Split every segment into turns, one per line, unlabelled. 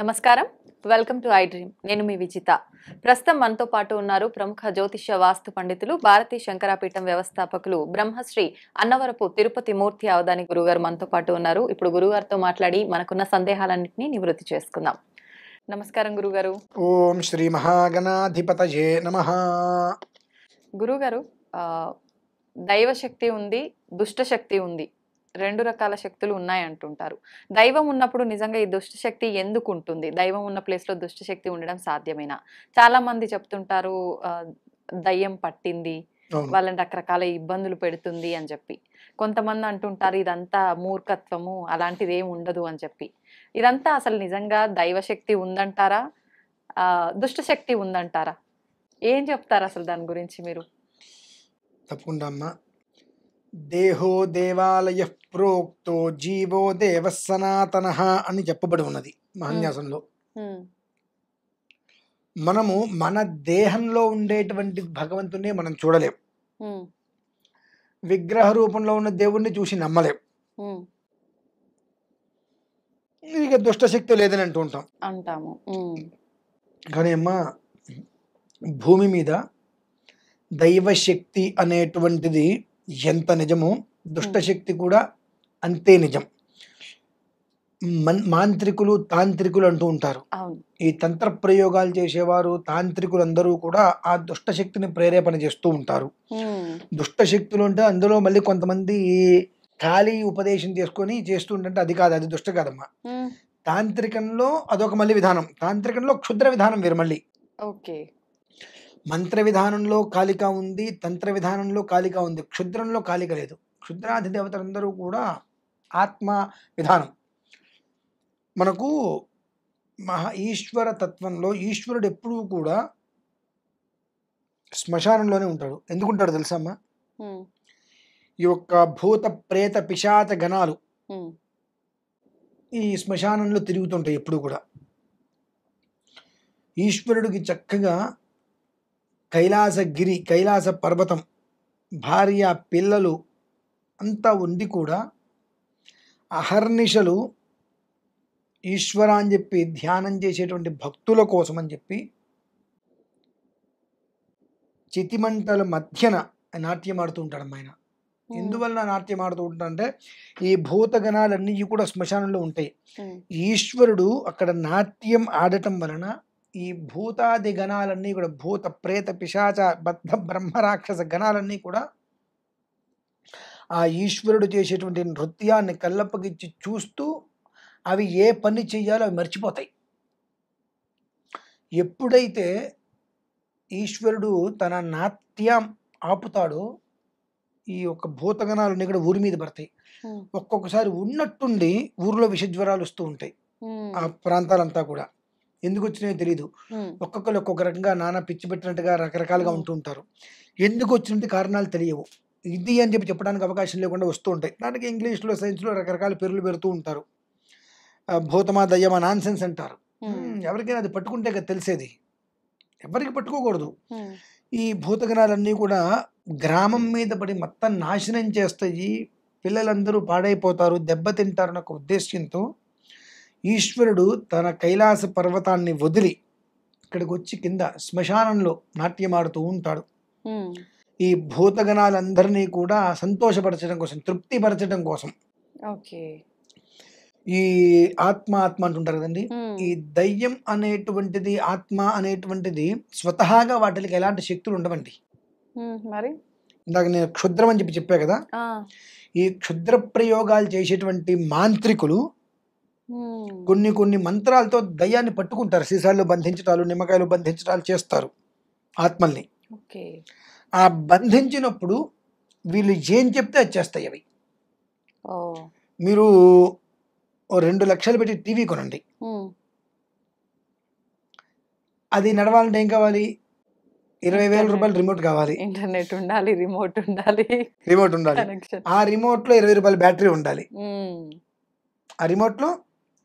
నమస్కారం welcome to I dream నేను మీ విజిత ప్రస్తుతం మనతో పాటు ఉన్నారు ప్రముఖ జ్యోతిష వాస్తు పండితులు భారతీ శంకరాపీఠం వ్యవస్థాపకులు బ్రహ్మశ్రీ అన్నవరపు తిరుపతి మూర్తి అవధాని గురుగారు మనతో పాటు ఉన్నారు ఇప్పుడు గురుగారితో మాట్లాడి మనకున్న సందేహాలన్నింటినీ
నివృత్తి చేసుకుందాం నమస్కారం గురుగారు ఓం శ్రీ మహాగణాధిపత నమ
గురుగారు దైవశక్తి ఉంది దుష్టశక్తి ఉంది రెండు రకాల శక్తులు ఉన్నాయంటుంటారు దైవం ఉన్నప్పుడు నిజంగా ఈ దుష్టశక్తి ఎందుకు ఉంటుంది దైవం ఉన్న ప్లేస్లో దుష్టశక్తి ఉండడం సాధ్యమేనా చాలామంది చెప్తుంటారు దయ్యం పట్టింది వాళ్ళని రకరకాల ఇబ్బందులు పెడుతుంది అని చెప్పి కొంతమంది అంటుంటారు ఇదంతా మూర్ఖత్వము అలాంటిది ఏమి ఉండదు అని చెప్పి ఇదంతా అసలు నిజంగా దైవశక్తి ఉందంటారా దుష్టశక్తి ఉందంటారా ఏం చెప్తారు అసలు దాని గురించి మీరు
తప్పకుండా అమ్మా దేహో దేవాలయ ప్రోక్తో జీవో దేవ సనాతన అని చెప్పబడి ఉన్నది మహాన్యాసంలో మనము మన దేహంలో ఉండేటువంటి భగవంతుని మనం చూడలేం విగ్రహ రూపంలో ఉన్న దేవుణ్ణి చూసి నమ్మలేం ఇక దుష్టశక్తి లేదని అంటూ ఉంటాం అంటాము కానీ అమ్మా భూమి మీద దైవశక్తి అనేటువంటిది ఎంత నిజమో దుష్టశక్తి కూడా అంతే నిజం మన్ మాంత్రికులు తాంత్రికులు అంటూ ఉంటారు ఈ తంత్ర ప్రయోగాలు చేసేవారు తాంత్రికులు అందరూ కూడా ఆ దుష్టశక్తిని ప్రేరేపణ చేస్తూ ఉంటారు దుష్టశక్తులు అంటే అందులో మళ్ళీ కొంతమంది ఖాళీ ఉపదేశం చేసుకొని చేస్తుంటే అది కాదు అది దుష్ట కాదమ్మా తాంత్రికంలో అదొక మళ్ళీ విధానం తాంత్రికంలో క్షుద్ర విధానం వేరు మళ్ళీ ఓకే మంత్ర విధానంలో కాలిక ఉంది తంత్ర విధానంలో కాలిక ఉంది క్షుద్రంలో కాలిక లేదు క్షుద్రాది దేవతలందరూ కూడా ఆత్మ విధానం మనకు మహా ఈశ్వర తత్వంలో ఈశ్వరుడు ఎప్పుడూ కూడా శ్మశానంలోనే ఉంటాడు ఎందుకుంటాడు తెలుసమ్మా ఈ యొక్క భూత ప్రేత పిశాత గణాలు ఈ శ్మశానంలో తిరుగుతుంటాయి ఎప్పుడు కూడా ఈశ్వరుడికి చక్కగా కైలాసగిరి కైలాస పర్వతం భార్య పిల్లలు అంతా ఉండి కూడా అహర్నిశలు ఈశ్వర అని చెప్పి ధ్యానం చేసేటువంటి భక్తుల కోసం అని చెప్పి చితిమంటల మధ్యన నాట్యం ఆడుతూ ఉంటాడు ఆయన ఎందువల్ల నాట్యం ఆడుతూ ఉంటాడంటే ఈ భూతగణాలన్నీ కూడా శ్మశానంలో ఉంటాయి ఈశ్వరుడు అక్కడ నాట్యం ఆడటం వలన ఈ భూతాది గణాలన్నీ కూడా భూత ప్రేత పిశాచ బద్ధ బ్రహ్మరాక్షస గణాలన్నీ కూడా ఆ ఈశ్వరుడు చేసేటువంటి నృత్యాన్ని కళ్ళప్పగిచ్చి చూస్తూ అవి ఏ పని చేయాలో అవి మర్చిపోతాయి ఎప్పుడైతే ఈశ్వరుడు తన నాట్యం ఆపుతాడో ఈ యొక్క భూతగణాలన్నీ కూడా ఊరి మీద పడతాయి ఒక్కొక్కసారి ఉన్నట్టుండి ఊర్లో విషజ్వరాలు వస్తూ ఉంటాయి ఆ ప్రాంతాలంతా కూడా ఎందుకు వచ్చినాయో తెలియదు ఒక్కొక్కరు ఒక్కొక్క రకంగా నానా పిచ్చి పెట్టినట్టుగా రకరకాలుగా ఉంటారు ఎందుకు వచ్చినట్టు కారణాలు తెలియవు ఇది అని చెప్పి చెప్పడానికి అవకాశం లేకుండా వస్తూ ఉంటాయి దానికి ఇంగ్లీష్లో సైన్స్లో రకరకాల పేర్లు పెడుతూ ఉంటారు భూతమా దయ్యమా నాన్సెన్స్ అంటారు ఎవరికైనా అది పట్టుకుంటే తెలిసేది ఎవరికి పట్టుకోకూడదు ఈ భూతగణాలన్నీ కూడా గ్రామం మీద పడి మొత్తం నాశనం చేస్తాయి పిల్లలందరూ పాడైపోతారు దెబ్బతింటారు ఒక ఉద్దేశంతో ఈశ్వరుడు తన కైలాస పర్వతాన్ని వదిలి ఇక్కడికి వచ్చి కింద శ్మశానంలో నాట్యమాడుతూ ఉంటాడు ఈ భూతగణాలందరినీ కూడా సంతోషపరచడం కోసం తృప్తిపరచడం కోసం ఈ ఆత్మ ఆత్మ అంటుంటారు కదండి ఈ దయ్యం అనేటువంటిది ఆత్మ అనేటువంటిది స్వతహాగా వాటికి ఎలాంటి శక్తులు ఉండవండి మరి ఇందాక నేను క్షుద్రం అని చెప్పి చెప్పా కదా ఈ క్షుద్ర ప్రయోగాలు చేసేటువంటి మాంత్రికులు కొన్ని కొన్ని మంత్రాలతో దయ్యాన్ని పట్టుకుంటారు సీసాలు బంధించటాలు నిమ్మకాయలు బంధించటాలు చేస్తారు ఆత్మల్ని ఆ బంధించినప్పుడు వీళ్ళు ఏం చెప్తే అది చేస్తాయి అవి మీరు రెండు లక్షలు పెట్టి టీవీ కొనండి అది నడవాలంటే ఏం కావాలి ఇరవై వేల రూపాయలు రిమోట్ కావాలి ఇంటర్నెట్ ఉండాలి రిమోట్ ఉండాలి రిమోట్ ఉండాలి ఆ రిమోట్ లో ఇరవై రూపాయల బ్యాటరీ ఉండాలి ఆ రిమోట్ లో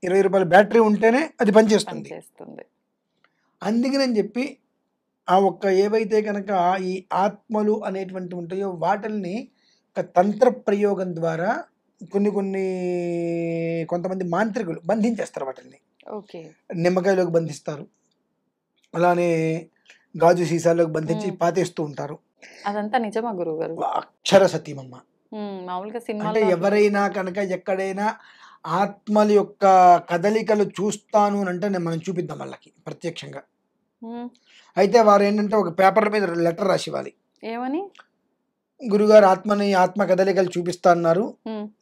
ఇరవై రూపాయల బ్యాటరీ ఉంటేనే అది పనిచేస్తుంది అందుకని అందుకని చెప్పి ఆ ఒక్క ఏవైతే కనుక ఈ ఆత్మలు అనేటువంటి ఉంటాయో వాటిల్ని ఒక తంత్ర ప్రయోగం ద్వారా కొన్ని కొన్ని కొంతమంది మాంత్రికులు బంధించేస్తారు వాటిని నిమ్మకాయలోకి బంధిస్తారు అలానే గాజు సీసాలోకి బంధించి పాతేస్తూ ఉంటారు
అదంతా నిజమా గురువు గారు
అక్షర సత్యమమ్మ
మామూలుగా సినిమా అంటే ఎవరైనా
కనుక ఎక్కడైనా ఆత్మల యొక్క కదలికలు చూస్తాను అని అంటే నేను మనం చూపిద్దాం వాళ్ళకి ప్రత్యక్షంగా అయితే వారు ఏంటంటే ఒక పేపర్ మీద లెటర్ రాసి ఏమని గురుగారు ఆత్మని ఆత్మ కదలికలు చూపిస్తా అన్నారు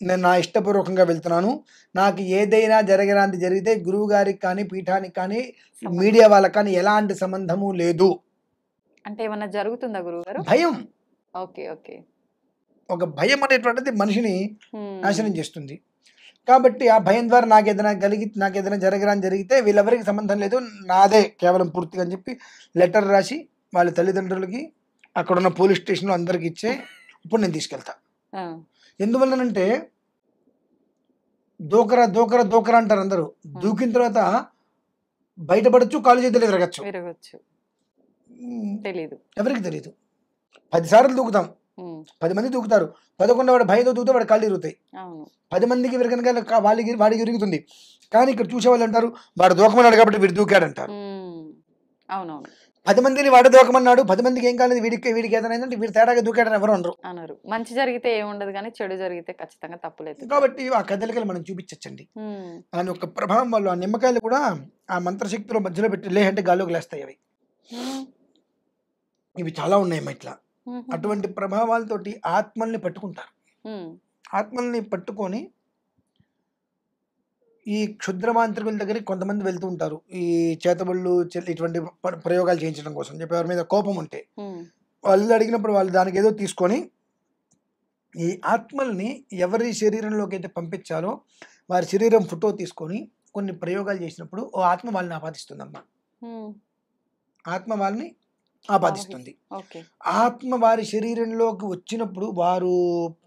నేను నా ఇష్టపూర్వకంగా వెళ్తున్నాను నాకు ఏదైనా జరగరాంటి జరిగితే గురువు గారికి కానీ పీఠానికి కానీ మీడియా వాళ్ళకి కానీ ఎలాంటి సంబంధము లేదు
అంటే ఏమన్నా జరుగుతుందా గురువు భయం ఓకే ఓకే
ఒక భయం అనేటువంటిది మనిషిని నాశనం చేస్తుంది కాబట్టి ఆ భయం ద్వారా నాకు ఏదైనా కలిగి నాకు ఏదైనా జరగరాని జరిగితే వీళ్ళెవరికి సంబంధం లేదు నాదే కేవలం పూర్తిగా అని చెప్పి లెటర్ రాసి వాళ్ళ తల్లిదండ్రులకి అక్కడ ఉన్న పోలీస్ స్టేషన్లో అందరికి ఇచ్చే ఇప్పుడు నేను తీసుకెళ్తా ఎందువల్లనంటే దోకరా దోకరా దూకరా అంటారు అందరూ దూకిన తర్వాత బయటపడచ్చు కాలేజీ చేతులు తిరగచ్చు తెలియదు ఎవరికి తెలియదు పదిసార్లు దూకుతాం పది మంది దూకుతారు పదకొండు వాడు భయంతో దూకుతే వాడు కాళ్ళు తిరుగుతాయి పది మందికి విరగనగా వాళ్ళకి వాడికి విరుగుతుంది కానీ ఇక్కడ చూసే వాళ్ళు అంటారు వాడు దూకమన్నాడు కాబట్టి వీడు దూకాడంటారు అవునవును పది మందిని వాడు దూకమన్నాడు పది మందికి ఏం కాలేదు వీడికి వీడికి ఏదైనా అంటే వీడు తేడాగా దూకాడని ఎవరు అనరు అన్నారు మంచి
జరిగితే ఏముండదు కానీ చెడు
జరిగితే ఖచ్చితంగా తప్పులేదు కాబట్టి ఆ కదలికలు మనం చూపించచ్చండి దాని యొక్క ప్రభావం వల్ల ఆ నిమ్మకాయలు కూడా ఆ మంత్రశక్తిలో మధ్యలో పెట్టి లేహంటే గాల్లోకి లేస్తాయి అవి ఇవి చాలా ఉన్నాయి ఇట్లా అటువంటి ప్రభావాలతోటి ఆత్మల్ని పట్టుకుంటారు ఆత్మల్ని పట్టుకొని ఈ క్షుద్ర మాంత్రికుల దగ్గరికి కొంతమంది వెళ్తూ ఉంటారు ఈ చేతబళ్ళు ఇటువంటి ప్రయోగాలు చేయించడం కోసం చెప్పి ఎవరి మీద కోపం ఉంటే వాళ్ళు అడిగినప్పుడు వాళ్ళు దానికి ఏదో తీసుకొని ఈ ఆత్మల్ని ఎవరి శరీరంలోకి అయితే పంపించాలో వారి శరీరం ఫోటో తీసుకొని కొన్ని ప్రయోగాలు చేసినప్పుడు ఓ ఆత్మ వాళ్ళని ఆపాదిస్తుందమ్మా ఆత్మ వాళ్ళని ఆపాదిస్తుంది ఆత్మ వారి శరీరంలోకి వచ్చినప్పుడు వారు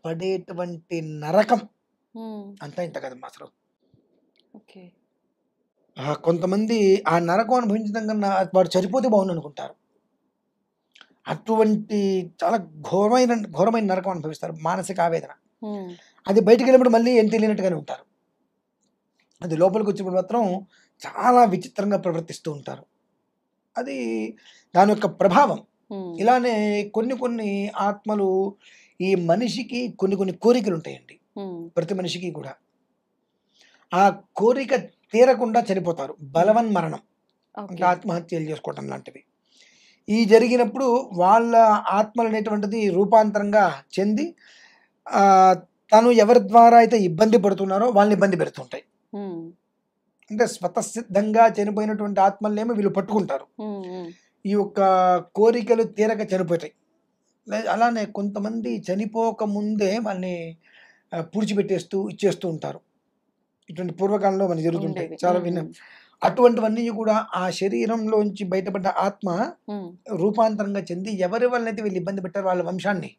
పడేటువంటి నరకం అంతా ఇంత కదా అసలు కొంతమంది ఆ నరకం అనుభవించడం కన్నా వాడు చనిపోతే బాగుంది అనుకుంటారు అటువంటి చాలా ఘోరమైన ఘోరమైన నరకం అనుభవిస్తారు మానసిక ఆవేదన అది బయటికి వెళ్ళినప్పుడు మళ్ళీ ఏం తెలియనట్టుగానే ఉంటారు అది లోపలికి వచ్చినప్పుడు మాత్రం చాలా విచిత్రంగా ప్రవర్తిస్తూ ఉంటారు అది దాని యొక్క ప్రభావం ఇలానే కొన్ని కొన్ని ఆత్మలు ఈ మనిషికి కొన్ని కొన్ని కోరికలు ఉంటాయండి ప్రతి మనిషికి కూడా ఆ కోరిక తీరకుండా చనిపోతారు బలవన్ మరణం అంటే ఆత్మహత్యలు చేసుకోవటం లాంటివి ఈ జరిగినప్పుడు వాళ్ళ ఆత్మలు అనేటువంటిది రూపాంతరంగా చెంది తను ఎవరి ద్వారా అయితే ఇబ్బంది పడుతున్నారో వాళ్ళని ఇబ్బంది పెడుతుంటాయి అంటే స్వతసిద్ధంగా చనిపోయినటువంటి ఆత్మల్నేమో వీళ్ళు పట్టుకుంటారు ఈ యొక్క కోరికలు తీరక చనిపోతాయి అలానే కొంతమంది చనిపోక ముందే వాళ్ళని పూడ్చిపెట్టేస్తూ ఇచ్చేస్తూ ఉంటారు ఇటువంటి పూర్వకాలంలో మనకి జరుగుతుంటాయి చాలా విన్నాం అటువంటివన్నీ కూడా ఆ శరీరంలోంచి బయటపడ్డ ఆత్మ రూపాంతరంగా చెంది ఎవరి అయితే వీళ్ళు ఇబ్బంది పెట్టారు వాళ్ళ వంశాన్ని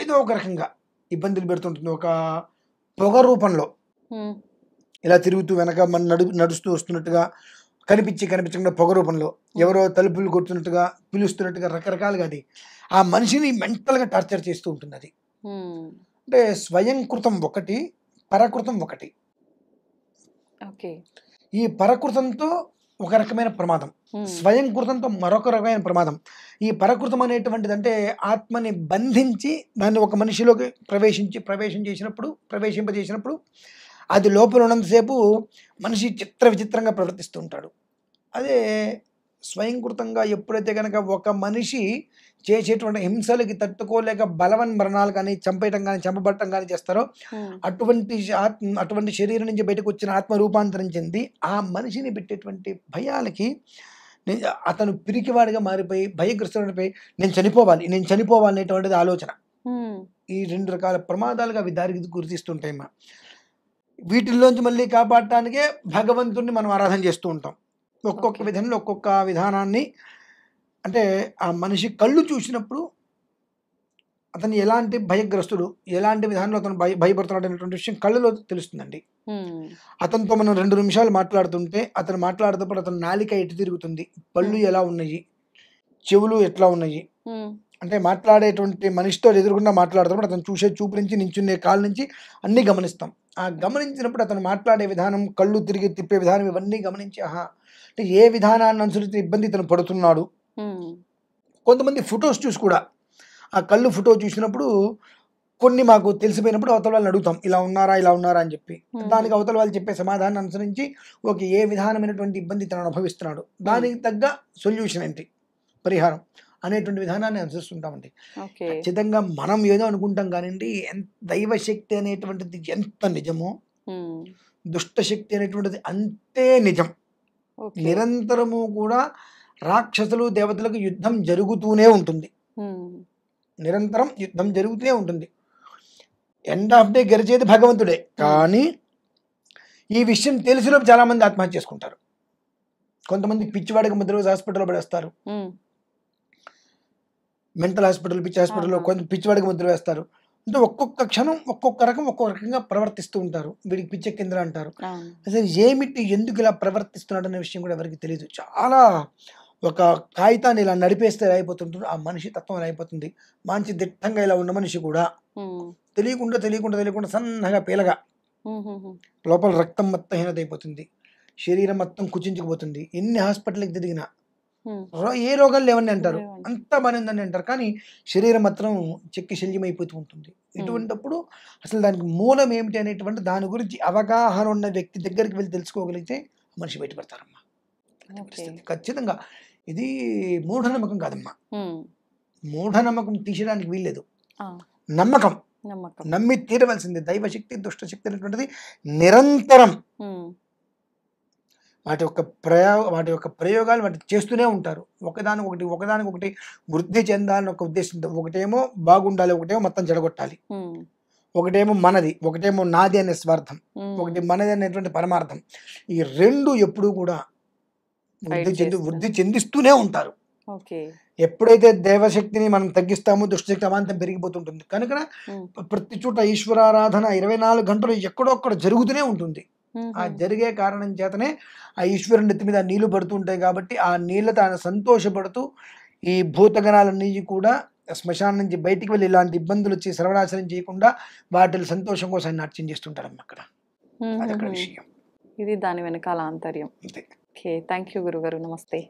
ఏదో ఒక రకంగా ఇబ్బందులు పెడుతుంటుంది ఒక పొగ రూపంలో ఇలా తిరుగుతూ వెనక మన నడు నడుస్తూ వస్తున్నట్టుగా కనిపించి కనిపించకుండా పొగ రూపంలో ఎవరో తలుపులు కొడుతున్నట్టుగా పిలుస్తున్నట్టుగా రకరకాలుగా అది ఆ మనిషిని మెంటల్గా టార్చర్ చేస్తూ ఉంటుంది అది అంటే స్వయంకృతం ఒకటి పరకృతం ఒకటి ఓకే ఈ పరకృతంతో ఒక రకమైన ప్రమాదం స్వయంకృతంతో మరొక రకమైన ప్రమాదం ఈ పరకృతం అనేటువంటిది అంటే ఆత్మని బంధించి దాన్ని ఒక మనిషిలోకి ప్రవేశించి ప్రవేశం చేసినప్పుడు ప్రవేశింపజేసినప్పుడు అది లోపల ఉన్నంతసేపు మనిషి చిత్ర విచిత్రంగా ప్రవర్తిస్తుంటాడు అదే స్వయంకృతంగా ఎప్పుడైతే కనుక ఒక మనిషి చేసేటువంటి హింసలకి తట్టుకోలేక బలవన్ మరణాలు కానీ చంపేయటం కానీ చంపబట్టం కానీ చేస్తారో అటువంటి అటువంటి శరీరం నుంచి బయటకు వచ్చిన ఆత్మ రూపాంతరం చెంది ఆ మనిషిని పెట్టేటువంటి భయాలకి అతను పిరికివాడిగా మారిపోయి భయగ్రస్తుడిపోయి నేను చనిపోవాలి నేను చనిపోవాలి అనేటువంటిది ఆలోచన ఈ రెండు రకాల ప్రమాదాలుగా అవి దారికి గురితిస్తుంటాయి మా వీటిల్లోంచి మళ్ళీ కాపాడటానికే భగవంతుణ్ణి మనం ఆరాధన చేస్తూ ఉంటాం ఒక్కొక్క విధంలో ఒక్కొక్క విధానాన్ని అంటే ఆ మనిషి కళ్ళు చూసినప్పుడు అతను ఎలాంటి భయగ్రస్తుడు ఎలాంటి విధానంలో అతను భయ భయపడుతున్నాడు అనేటువంటి విషయం కళ్ళలో తెలుస్తుందండి అతనితో మనం రెండు నిమిషాలు మాట్లాడుతుంటే అతను మాట్లాడేటప్పుడు అతను నాలిక ఎటు తిరుగుతుంది పళ్ళు ఎలా ఉన్నాయి చెవులు ఎట్లా ఉన్నాయి అంటే మాట్లాడేటువంటి మనిషితో ఎదురుకుండా మాట్లాడుతున్నప్పుడు అతను చూసే చూపు నుంచి నించునే కాళ్ళ నుంచి అన్నీ గమనిస్తాం ఆ గమనించినప్పుడు అతను మాట్లాడే విధానం కళ్ళు తిరిగి తిప్పే విధానం ఇవన్నీ గమనించి ఆహా అంటే ఏ విధానాన్ని అనుసరించి ఇబ్బంది ఇతను పడుతున్నాడు కొంతమంది ఫొటోస్ చూసి కూడా ఆ కళ్ళు ఫోటో చూసినప్పుడు కొన్ని మాకు తెలిసిపోయినప్పుడు అవతల వాళ్ళని అడుగుతాం ఇలా ఉన్నారా ఇలా ఉన్నారా అని చెప్పి దానికి అవతల వాళ్ళు చెప్పే సమాధానం అనుసరించి ఓకే ఏ విధానమైనటువంటి ఇబ్బంది తనను అనుభవిస్తున్నాడు దానికి తగ్గ సొల్యూషన్ ఏంటి పరిహారం అనేటువంటి విధానాన్ని అనుసరిస్తుంటామండి ఖచ్చితంగా మనం ఏదో అనుకుంటాం కానివ్వండి దైవశక్తి అనేటువంటిది ఎంత నిజమో దుష్టశక్తి అనేటువంటిది అంతే నిజం నిరంతరము కూడా రాక్షసులు దేవతలకు యుద్ధం జరుగుతూనే ఉంటుంది నిరంతరం యుద్ధం జరుగుతూనే ఉంటుంది ఎండ్ ఆఫ్ డే గెలిచేది భగవంతుడే కానీ ఈ విషయం తెలిసిలోపు చాలామంది ఆత్మహత్య చేసుకుంటారు కొంతమంది పిచ్చివాడికి ముద్ర రోజు హాస్పిటల్లో పడేస్తారు మెంటల్ హాస్పిటల్ పిచ్చి హాస్పిటల్లో కొంత పిచ్చివాడికి ముద్రలు వేస్తారు అంటే ఒక్కొక్క క్షణం ఒక్కొక్క రకం ఒక్కొక్క రకంగా ప్రవర్తిస్తూ ఉంటారు వీడికి పిచ్చ కింద అంటారు అసలు ఏమిటి ఎందుకు ఇలా ప్రవర్తిస్తున్నాడు అనే విషయం కూడా ఎవరికి తెలియదు చాలా ఒక కాగితాన్ని ఇలా నడిపేస్తే అయిపోతుంటారు ఆ మనిషి తత్వం అయిపోతుంది మంచి దిట్టంగా ఇలా ఉన్న మనిషి కూడా తెలియకుండా తెలియకుండా తెలియకుండా సన్నగా పీలగా లోపల రక్తం మొత్తం హీనత అయిపోతుంది శరీరం మొత్తం కుచించుకుపోతుంది ఎన్ని హాస్పిటల్కి తిరిగినా ఏ రోగాలు లేవని అంటారు అంత బాగానే ఉందని అంటారు కానీ శరీరం మాత్రం చెక్కి శల్యం అయిపోతూ ఉంటుంది ఇటువంటిప్పుడు అసలు దానికి మూలం ఏమిటి అనేటువంటి దాని గురించి అవగాహన ఉన్న వ్యక్తి దగ్గరికి వెళ్ళి తెలుసుకోగలిగితే మనిషి బయటపడతారమ్మా ఖచ్చితంగా ఇది మూఢనమ్మకం కాదమ్మా మూఢనమ్మకం తీసేయడానికి వీల్లేదు నమ్మకం నమ్మి తీరవలసింది దైవశక్తి దుష్టశక్తి అనేటువంటిది నిరంతరం వాటి యొక్క ప్రయోగ వాటి యొక్క ప్రయోగాలు వాటి చేస్తూనే ఉంటారు ఒకదానికొకటి ఒకదానికొకటి వృద్ధి చెందాలని ఒక ఉద్దేశంతో ఒకటేమో బాగుండాలి ఒకటేమో మొత్తం చెడగొట్టాలి ఒకటేమో మనది ఒకటేమో నాది అనే స్వార్థం ఒకటి మనది అనేటువంటి పరమార్థం ఈ రెండు ఎప్పుడూ కూడా వృద్ధి చెంది వృద్ధి చెందిస్తూనే ఉంటారు ఎప్పుడైతే దేవశక్తిని మనం తగ్గిస్తామో దుష్టశక్తి అవాంతం పెరిగిపోతుంటుంది కనుక ప్రతి చోట ఈశ్వరారాధన ఇరవై నాలుగు గంటలు ఎక్కడో జరుగుతూనే ఉంటుంది ఆ జరిగే కారణం చేతనే ఆ ఈశ్వరు నెత్తి మీద నీళ్లు పడుతుంటాయి కాబట్టి ఆ నీళ్ళ తాను సంతోషపడుతూ ఈ భూతగణాలన్నీ కూడా శ్మశానం నుంచి బయటికి వెళ్ళి ఇలాంటి ఇబ్బందులు వచ్చి సర్వనాశనం చేయకుండా వాటిని సంతోషం కోసం నాట్యం చేస్తుంటారమ్మ
అక్కడ విషయం ఇది దాని వెనకాల ఆంతర్యం ఓకే థ్యాంక్ యూ గురుగారు నమస్తే